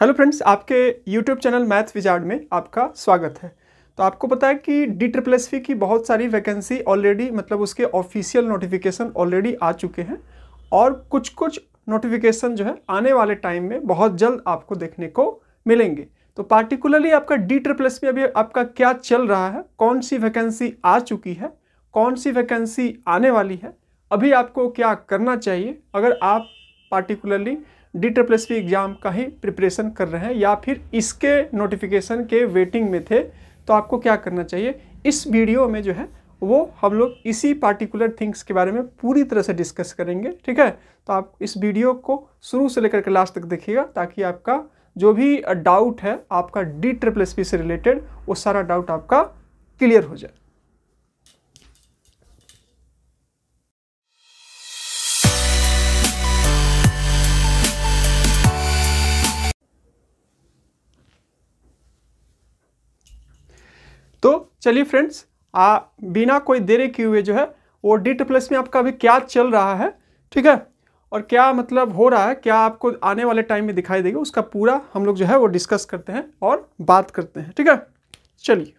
hello friends आपके YouTube channel math wizard में आपका स्वागत है तो आपको पता है कि डी ट्रिपल एस की बहुत सारी वैकेंसी ऑलरेडी मतलब उसके ऑफिशियल नोटिफिकेशन ऑलरेडी आ चुके हैं और कुछ कुछ नोटिफिकेशन जो है आने वाले टाइम में बहुत जल्द आपको देखने को मिलेंगे तो पार्टिकुलरली आपका डी ट्रिपल एस अभी आपका क्या चल रहा है कौन सी वैकेंसी आ चुकी है कौन सी वैकेंसी आने वाली है अभी आपको क्या करना चाहिए अगर आप पार्टिकुलरली डी ट्रिपल एग्ज़ाम का ही प्रिपरेशन कर रहे हैं या फिर इसके नोटिफिकेशन के वेटिंग में थे तो आपको क्या करना चाहिए इस वीडियो में जो है वो हम लोग इसी पार्टिकुलर थिंग्स के बारे में पूरी तरह से डिस्कस करेंगे ठीक है तो आप इस वीडियो को शुरू से लेकर के लास्ट तक देखिएगा ताकि आपका जो भी डाउट है आपका डी ट्रिपल एस पी से रिलेटेड वो सारा डाउट आपका क्लियर हो जाए चलिए फ्रेंड्स आ बिना कोई देरी किए हुए जो है वो डी ट्रिप्लस में आपका अभी क्या चल रहा है ठीक है और क्या मतलब हो रहा है क्या आपको आने वाले टाइम में दिखाई देगा उसका पूरा हम लोग जो है वो डिस्कस करते हैं और बात करते हैं ठीक है चलिए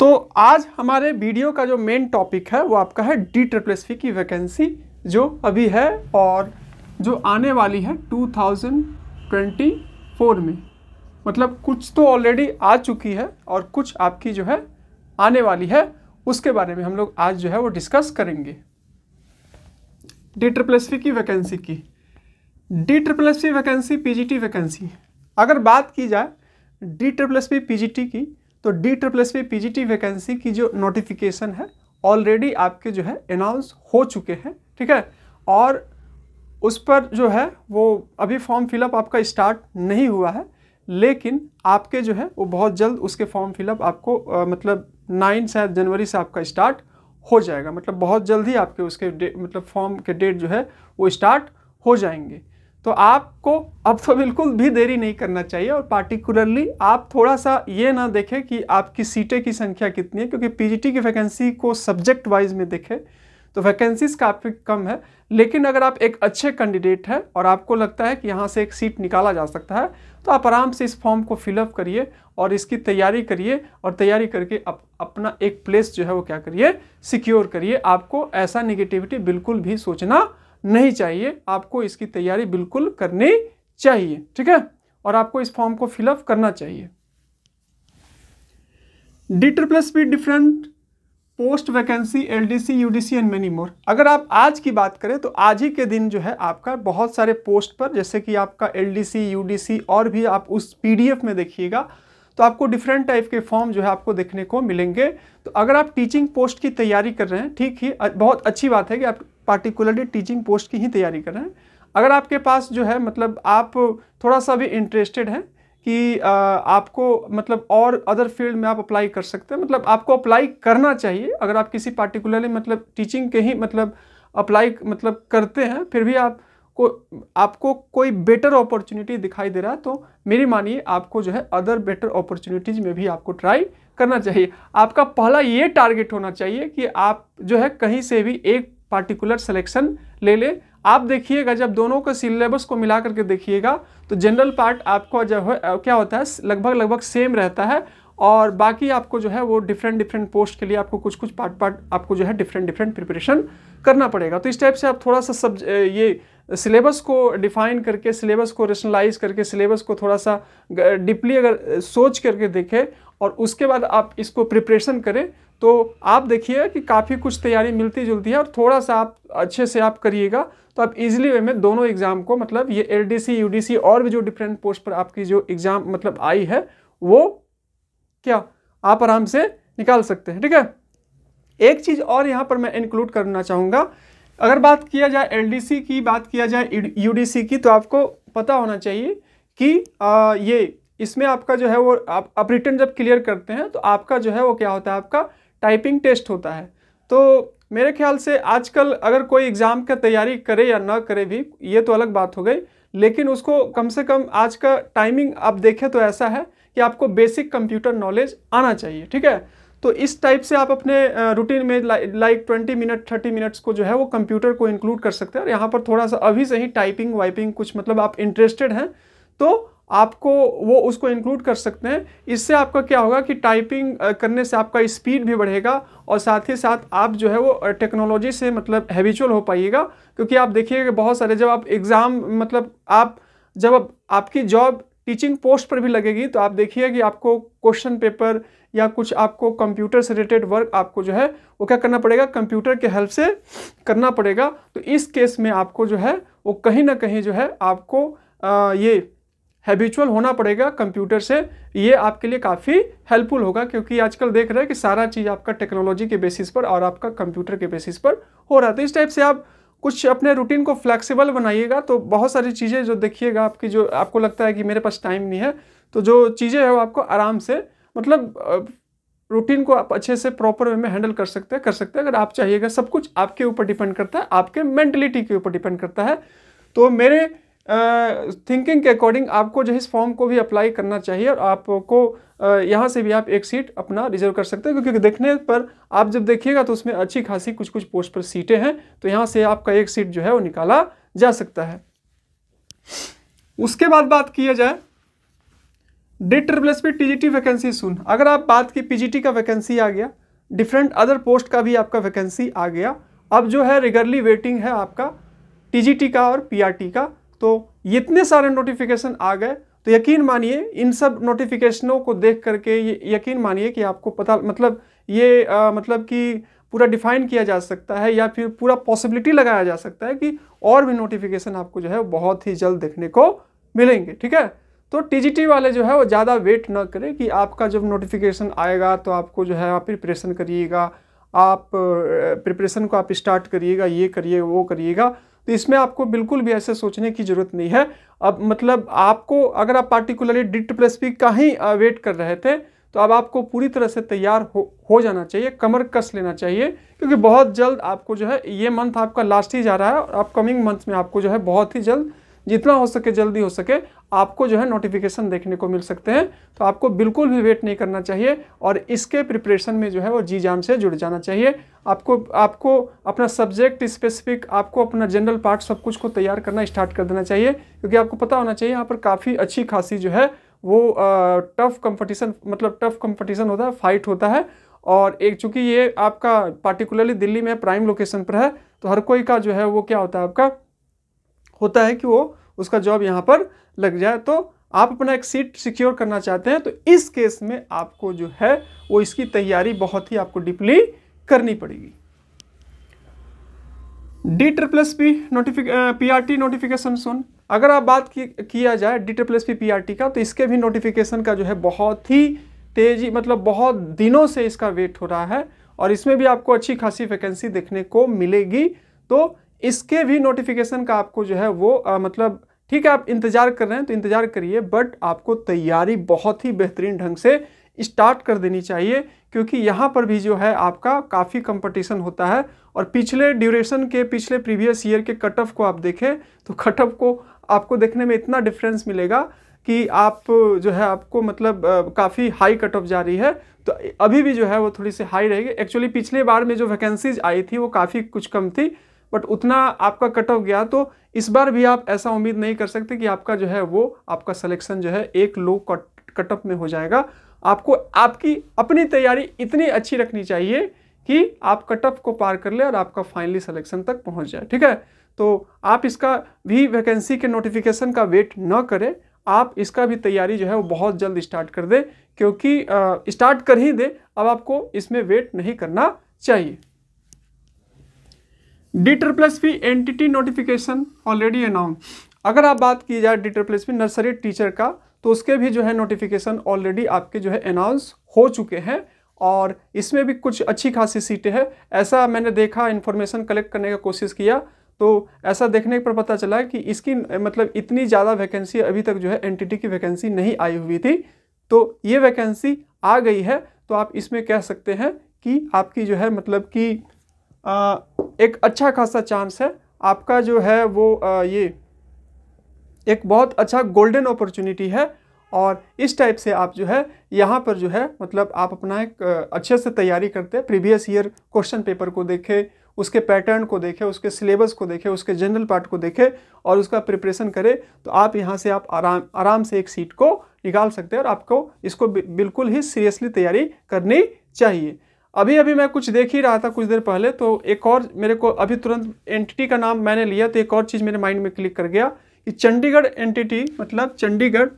तो आज हमारे वीडियो का जो मेन टॉपिक है वो आपका है डी ट्रिप्लस फी की वैकेंसी जो अभी है और जो आने वाली है 2024 में मतलब कुछ तो ऑलरेडी आ चुकी है और कुछ आपकी जो है आने वाली है उसके बारे में हम लोग आज जो है वो डिस्कस करेंगे डी ट्रिपल एस की वैकेंसी की D triple S vacancy PGT vacancy अगर बात की जाए डी ट्रिपल एस पीजीटी की तो D triple S PGT vacancy की जो नोटिफिकेशन है ऑलरेडी आपके जो है अनाउंस हो चुके हैं ठीक है और उस पर जो है वो अभी फॉर्म फिलअप आपका स्टार्ट नहीं हुआ है लेकिन आपके जो है वो बहुत जल्द उसके फॉर्म फिलअप आपको आ, मतलब नाइन शायद जनवरी से आपका स्टार्ट हो जाएगा मतलब बहुत जल्द ही आपके उसके मतलब फॉर्म के डेट जो है वो स्टार्ट हो जाएंगे तो आपको अब तो बिल्कुल भी देरी नहीं करना चाहिए और पार्टिकुलरली आप थोड़ा सा ये ना देखें कि आपकी सीटें की संख्या कितनी है क्योंकि पीजीटी की वैकेंसी को सब्जेक्ट वाइज में देखें तो वैकेंसीज काफ़ी कम है लेकिन अगर आप एक अच्छे कैंडिडेट हैं और आपको लगता है कि यहाँ से एक सीट निकाला जा सकता है तो आप आराम से इस फॉर्म को फिलअप करिए और इसकी तैयारी करिए और तैयारी करके आप अपना एक प्लेस जो है वो क्या करिए सिक्योर करिए आपको ऐसा निगेटिविटी बिल्कुल भी सोचना नहीं चाहिए आपको इसकी तैयारी बिल्कुल करनी चाहिए ठीक है और आपको इस फॉर्म को फिलअप करना चाहिए D triple S B different post vacancy L D C U D C and many more अगर आप आज की बात करें तो आज ही के दिन जो है आपका बहुत सारे पोस्ट पर जैसे कि आपका L D C U D C और भी आप उस पी डी एफ में देखिएगा तो आपको डिफरेंट टाइप के फॉर्म जो है आपको देखने को मिलेंगे तो अगर आप टीचिंग पोस्ट की तैयारी कर रहे हैं ठीक ही बहुत अच्छी बात है कि आप पार्टिकुलरली टीचिंग पोस्ट की ही तैयारी कर रहे हैं अगर आपके पास जो है मतलब आप थोड़ा सा भी इंटरेस्टेड हैं कि आपको मतलब और अदर फील्ड में आप अप्लाई कर सकते हैं मतलब आपको अप्लाई करना चाहिए अगर आप किसी पार्टिकुलरली मतलब टीचिंग के ही मतलब अप्लाई मतलब करते हैं फिर भी आप को आपको कोई बेटर अपॉर्चुनिटी दिखाई दे रहा है तो मेरी मानिए आपको जो है अदर बेटर अपॉर्चुनिटीज़ में भी आपको ट्राई करना चाहिए आपका पहला ये टारगेट होना चाहिए कि आप जो है कहीं से भी एक पार्टिकुलर सिलेक्शन ले लें आप देखिएगा जब दोनों के सिलेबस को मिला करके देखिएगा तो जनरल पार्ट आपको जो है क्या होता है लगभग लगभग सेम रहता है और बाकी आपको जो है वो डिफरेंट डिफरेंट पोस्ट के लिए आपको कुछ कुछ पार्ट पार्ट आपको जो है डिफरेंट डिफरेंट प्रिपरेशन करना पड़ेगा तो इस टाइप से आप थोड़ा सा सब ये सिलेबस को डिफाइन करके सिलेबस को रेशनलाइज करके सिलेबस को थोड़ा सा डीपली अगर सोच करके देखें और उसके बाद आप इसको प्रिपरेशन करें तो आप देखिए कि काफ़ी कुछ तैयारी मिलती जुलती है और थोड़ा सा आप अच्छे से आप करिएगा तो आप इजीली वे में दोनों एग्ज़ाम को मतलब ये एलडीसी यूडीसी और भी जो डिफरेंट पोस्ट पर आपकी जो एग्ज़ाम मतलब आई है वो क्या आप आराम से निकाल सकते हैं ठीक है एक चीज़ और यहाँ पर मैं इंक्लूड करना चाहूँगा अगर बात किया जाए एल की बात किया जाए यू की तो आपको पता होना चाहिए कि आ, ये इसमें आपका जो है वो आप रिटर्न जब क्लियर करते हैं तो आपका जो है वो क्या होता है आपका टाइपिंग टेस्ट होता है तो मेरे ख्याल से आजकल अगर कोई एग्ज़ाम का तैयारी करे या ना करे भी ये तो अलग बात हो गई लेकिन उसको कम से कम आज का टाइमिंग आप देखें तो ऐसा है कि आपको बेसिक कंप्यूटर नॉलेज आना चाहिए ठीक है तो इस टाइप से आप अपने रूटीन में like twenty minute thirty minutes को जो है वो कंप्यूटर को इंक्लूड कर सकते हैं और यहाँ पर थोड़ा सा अभी से ही टाइपिंग वाइपिंग कुछ मतलब आप इंटरेस्टेड हैं तो आपको वो उसको इंक्लूड कर सकते हैं इससे आपका क्या होगा कि टाइपिंग करने से आपका स्पीड भी बढ़ेगा और साथ ही साथ आप जो है वो टेक्नोलॉजी से मतलब हैबिचुअल हो पाइएगा क्योंकि आप देखिएगा बहुत सारे जब आप एग्ज़ाम मतलब आप जब आप, आपकी जॉब टीचिंग पोस्ट पर भी लगेगी तो आप देखिए कि आपको क्वेश्चन पेपर या कुछ आपको कंप्यूटर से रिलेटेड वर्क आपको जो है वो क्या करना पड़ेगा कंप्यूटर के हेल्प से करना पड़ेगा तो इस केस में आपको जो है वो कहीं ना कहीं जो है आपको आ, ये हैबिचुअल होना पड़ेगा कंप्यूटर से ये आपके लिए काफ़ी हेल्पफुल होगा क्योंकि आजकल देख रहे हैं कि सारा चीज़ आपका टेक्नोलॉजी के बेसिस पर और आपका कंप्यूटर के बेसिस पर हो रहा है तो इस टाइप से आप कुछ अपने रूटीन को फ्लेक्सिबल बनाइएगा तो बहुत सारी चीज़ें जो देखिएगा आपकी जो आपको लगता है कि मेरे पास टाइम नहीं है तो जो चीज़ें हैं वो आपको आराम से मतलब रूटीन को आप अच्छे से प्रॉपर वे में हैंडल कर सकते हैं कर सकते हैं अगर आप चाहिएगा सब कुछ आपके ऊपर डिपेंड करता है आपके मेंटलिटी के ऊपर डिपेंड करता है तो मेरे थिंकिंग के अकॉर्डिंग आपको जो है इस फॉर्म को भी अप्लाई करना चाहिए और आपको यहाँ से भी आप एक सीट अपना रिजर्व कर सकते हैं क्योंकि देखने पर आप जब देखिएगा तो उसमें अच्छी खासी कुछ कुछ पोस्ट पर सीटें हैं तो यहाँ से आपका एक सीट जो है वो निकाला जा सकता है उसके बाद बात किया जाए डेट ट्रिप्लेसपी टी टी वैकेंसी सुन अगर आप बात की पीजीटी का वैकेंसी आ गया डिफरेंट अदर पोस्ट का भी आपका वैकेंसी आ गया अब जो है रेगुलरली वेटिंग है आपका टीजीटी का और पीआरटी का तो इतने सारे नोटिफिकेशन आ गए तो यकीन मानिए इन सब नोटिफिकेशनों को देख करके ये यकीन मानिए कि आपको पता मतलब ये आ, मतलब कि पूरा डिफाइन किया जा सकता है या फिर पूरा पॉसिबिलिटी लगाया जा सकता है कि और भी नोटिफिकेशन आपको जो है बहुत ही जल्द देखने को मिलेंगे ठीक है तो टीजीटी वाले जो है वो ज़्यादा वेट ना करें कि आपका जब नोटिफिकेशन आएगा तो आपको जो है आप प्रिपरेशन करिएगा आप प्रिपरेशन को आप स्टार्ट करिएगा ये करिए वो करिएगा तो इसमें आपको बिल्कुल भी ऐसे सोचने की ज़रूरत नहीं है अब मतलब आपको अगर आप पार्टिकुलरली डिट प्लस भी का ही वेट कर रहे थे तो अब आपको पूरी तरह से तैयार हो हो जाना चाहिए कमर कस लेना चाहिए क्योंकि बहुत जल्द आपको जो है ये मंथ आपका लास्ट ही जा रहा है और अपकमिंग मंथ में आपको जो है बहुत ही जल्द जितना हो सके जल्दी हो सके आपको जो है नोटिफिकेशन देखने को मिल सकते हैं तो आपको बिल्कुल भी वेट नहीं करना चाहिए और इसके प्रिपरेशन में जो है वो जी जान से जुड़ जाना चाहिए आपको आपको अपना सब्जेक्ट स्पेसिफिक आपको अपना जनरल पार्ट सब कुछ को तैयार करना स्टार्ट कर देना चाहिए क्योंकि आपको पता होना चाहिए यहाँ पर काफ़ी अच्छी खासी जो है वो टफ़ कंपटीशन मतलब टफ़ कंपटीशन होता है फाइट होता है और एक चूँकि ये आपका पार्टिकुलरली दिल्ली में प्राइम लोकेशन पर है तो हर कोई का जो है वो क्या होता है आपका होता है कि वो उसका जॉब यहाँ पर लग जाए तो आप अपना एक सीट सिक्योर करना चाहते हैं तो इस केस में आपको जो है वो इसकी तैयारी बहुत ही आपको डीपली करनी पड़ेगी डी ट्रिप्लस पी नोटिफिक P R T notification soon अगर आप बात की, किया जाए D triple S P P R T का तो इसके भी नोटिफिकेशन का जो है बहुत ही तेजी मतलब बहुत दिनों से इसका वेट हो रहा है और इसमें भी आपको अच्छी खासी वैकेंसी देखने को मिलेगी तो इसके भी नोटिफिकेशन का आपको जो है वो आ, मतलब ठीक है आप इंतज़ार कर रहे हैं तो इंतज़ार करिए बट आपको तैयारी बहुत ही बेहतरीन ढंग से स्टार्ट कर देनी चाहिए क्योंकि यहाँ पर भी जो है आपका काफ़ी कंपटीशन होता है और पिछले ड्यूरेशन के पिछले प्रीवियस ईयर के कट ऑफ को आप देखें तो कट ऑफ को आपको देखने में इतना डिफरेंस मिलेगा कि आप जो है आपको मतलब काफ़ी हाई कट ऑफ जा रही है तो अभी भी जो है वो थोड़ी सी हाई रहेगी एक्चुअली पिछले बार में जो वैकेंसीज आई थी वो काफ़ी कुछ कम थी बट उतना आपका कट ऑफ गया तो इस बार भी आप ऐसा उम्मीद नहीं कर सकते कि आपका जो है वो आपका सिलेक्शन जो है एक लो कट ऑफ में हो जाएगा आपको आपकी अपनी तैयारी इतनी अच्छी रखनी चाहिए कि आप कट ऑफ को पार कर ले और आपका फाइनली सिलेक्शन तक पहुंच जाए ठीक है तो आप इसका भी वैकेंसी के नोटिफिकेशन का वेट न करें आप इसका भी तैयारी जो है वो बहुत जल्द स्टार्ट कर दें क्योंकि स्टार्ट कर ही दें अब आपको इसमें वेट नहीं करना चाहिए डीटर प्लस भी एंटिटी नोटिफिकेशन ऑलरेडी अनाउंस अगर आप बात की जाए डीटर प्लस भी नर्सरी टीचर का तो उसके भी जो है नोटिफिकेशन ऑलरेडी आपके जो है अनाउंस हो चुके हैं और इसमें भी कुछ अच्छी खासी सीटें हैं ऐसा मैंने देखा इन्फॉर्मेशन कलेक्ट करने का कोशिश किया तो ऐसा देखने पर पता चला कि इसकी मतलब इतनी ज़्यादा वैकेंसी अभी तक जो है एनटीटी की वैकेंसी नहीं आई हुई थी तो ये वैकेंसी आ गई है तो आप इसमें कह सकते हैं कि आपकी जो है मतलब कि एक अच्छा खासा चांस है आपका जो है वो आ, ये एक बहुत अच्छा गोल्डन अपॉर्चुनिटी है और इस टाइप से आप जो है यहाँ पर जो है मतलब आप अपना एक अच्छे से तैयारी करते हैं प्रीवियस ईयर क्वेश्चन पेपर को देखें उसके पैटर्न को देखें उसके सिलेबस को देखें उसके जनरल पार्ट को देखें और उसका प्रिपरेशन करें तो आप यहाँ से आप आराम आराम से एक सीट को निकाल सकते हैं और आपको इसको बिल्कुल ही सीरियसली तैयारी करनी चाहिए अभी अभी मैं कुछ देख ही रहा था कुछ देर पहले तो एक और मेरे को अभी तुरंत एंटिटी का नाम मैंने लिया तो एक और चीज़ मेरे माइंड में क्लिक कर गया कि चंडीगढ़ एंटिटी मतलब चंडीगढ़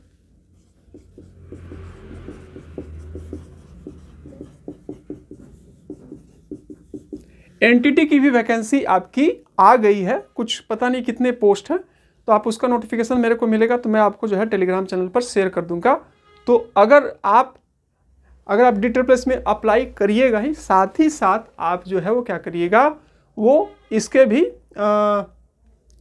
एंटिटी की भी वैकेंसी आपकी आ गई है कुछ पता नहीं कितने पोस्ट हैं तो आप उसका नोटिफिकेशन मेरे को मिलेगा तो मैं आपको जो है टेलीग्राम चैनल पर शेयर कर दूंगा तो अगर आप अगर आप डिटर प्लस में अप्लाई करिएगा ही साथ ही साथ आप जो है वो क्या करिएगा वो इसके भी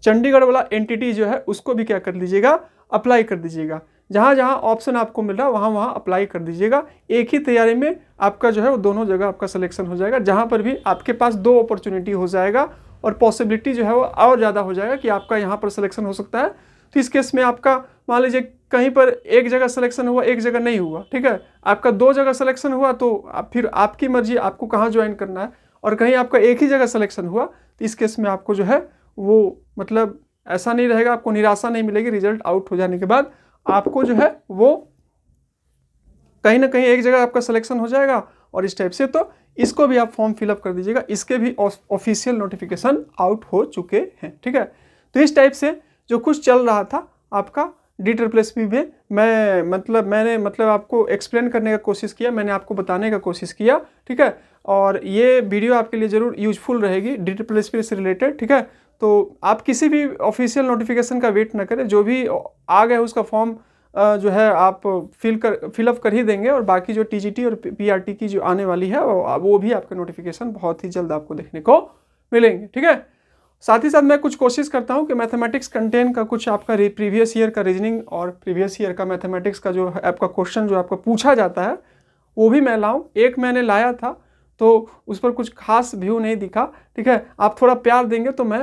चंडीगढ़ वाला एंटिटी जो है उसको भी क्या कर लीजिएगा अप्लाई कर दीजिएगा जहाँ जहाँ ऑप्शन आपको मिल रहा है वहाँ वहाँ अप्लाई कर दीजिएगा एक ही तैयारी में आपका जो है वो दोनों जगह आपका सिलेक्शन हो जाएगा जहाँ पर भी आपके पास दो अपॉर्चुनिटी हो जाएगा और पॉसिबिलिटी जो है वो और ज़्यादा हो जाएगा कि आपका यहाँ पर सिलेक्शन हो सकता है तो इस केस में आपका मान लीजिए कहीं पर एक जगह सिलेक्शन हुआ एक जगह नहीं हुआ ठीक है आपका दो जगह सिलेक्शन हुआ तो आप फिर आपकी मर्जी आपको कहाँ ज्वाइन करना है और कहीं आपका एक ही जगह सिलेक्शन हुआ तो इस केस में आपको जो है वो मतलब ऐसा नहीं रहेगा आपको निराशा नहीं मिलेगी रिजल्ट आउट हो जाने के बाद आपको जो है वो कहीं ना कहीं एक जगह आपका सिलेक्शन हो जाएगा और इस टाइप से तो इसको भी आप फॉर्म फिलअप कर दीजिएगा इसके भी ऑफिशियल नोटिफिकेशन आउट हो चुके हैं ठीक है तो इस टाइप से जो कुछ चल रहा था आपका डी ट्रिपल पी में मैं मतलब मैंने मतलब आपको एक्सप्लेन करने का कोशिश किया मैंने आपको बताने का कोशिश किया ठीक है और ये वीडियो आपके लिए ज़रूर यूजफुल रहेगी डी ट्रिपल पी से रिलेटेड ठीक है तो आप किसी भी ऑफिशियल नोटिफिकेशन का वेट ना करें जो भी आ गया उसका फॉर्म जो है आप फिल कर फिलअप कर ही देंगे और बाकी जो टी और पी की जो आने वाली है वो भी आपका नोटिफिकेशन बहुत ही जल्द आपको देखने को मिलेंगे ठीक है साथ ही साथ मैं कुछ कोशिश करता हूँ कि मैथमेटिक्स कंटेंट का कुछ आपका प्रीवियस ईयर का रीजनिंग और प्रीवियस ईयर का मैथमेटिक्स का जो आपका क्वेश्चन जो आपका पूछा जाता है वो भी मैं लाऊँ एक मैंने लाया था तो उस पर कुछ खास व्यू नहीं दिखा ठीक है आप थोड़ा प्यार देंगे तो मैं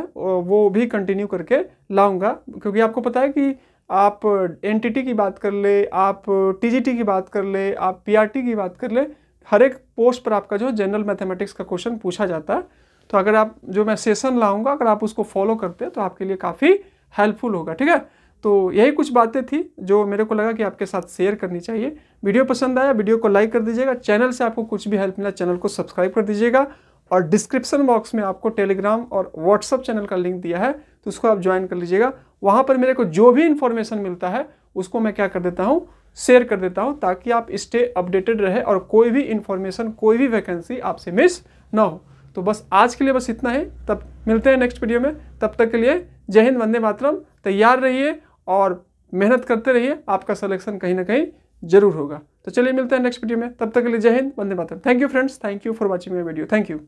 वो भी कंटिन्यू करके लाऊंगा क्योंकि आपको पता है कि आप एन की बात कर ले आप टी की बात कर ले आप पी की बात कर ले हर एक पोस्ट पर आपका जो जनरल मैथमेटिक्स का क्वेश्चन पूछा जाता है तो अगर आप जो मैं सेशन लाऊंगा अगर आप उसको फॉलो करते हैं तो आपके लिए काफ़ी हेल्पफुल होगा ठीक है तो यही कुछ बातें थी जो मेरे को लगा कि आपके साथ शेयर करनी चाहिए वीडियो पसंद आया वीडियो को लाइक कर दीजिएगा चैनल से आपको कुछ भी हेल्प मिला चैनल को सब्सक्राइब कर दीजिएगा और डिस्क्रिप्शन बॉक्स में आपको टेलीग्राम और व्हाट्सअप चैनल का लिंक दिया है तो उसको आप ज्वाइन कर लीजिएगा वहाँ पर मेरे को जो भी इन्फॉर्मेशन मिलता है उसको मैं क्या कर देता हूँ शेयर कर देता हूँ ताकि आप स्टे अपडेटेड रहे और कोई भी इन्फॉर्मेशन कोई भी वैकेंसी आपसे मिस ना हो तो बस आज के लिए बस इतना ही तब मिलते हैं नेक्स्ट वीडियो में तब तक के लिए जय हिंद वंदे मातरम तैयार रहिए और मेहनत करते रहिए आपका सिलेक्शन कहीं ना कहीं जरूर होगा तो चलिए मिलते हैं नेक्स्ट वीडियो में तब तक के लिए जय हिंद वंदे मातरम thank you friends thank you for watching my video thank you